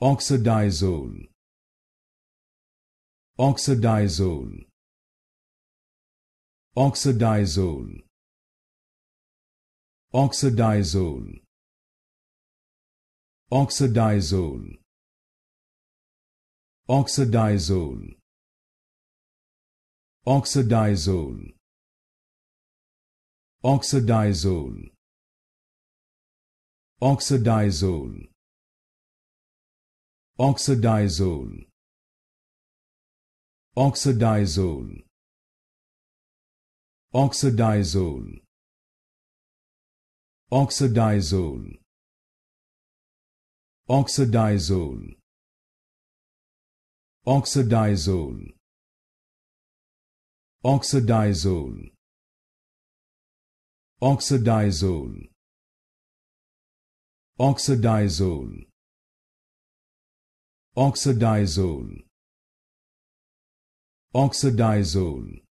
oxidizole oxidizole oxidizole oxidizole oxidizole oxidizole oxidizole oxidizole oxidizole oxidazole oxidazole oxidazole oxidazole oxidazole oxidazole oxidazole oxidazole oxidazole oxidazole oxidazole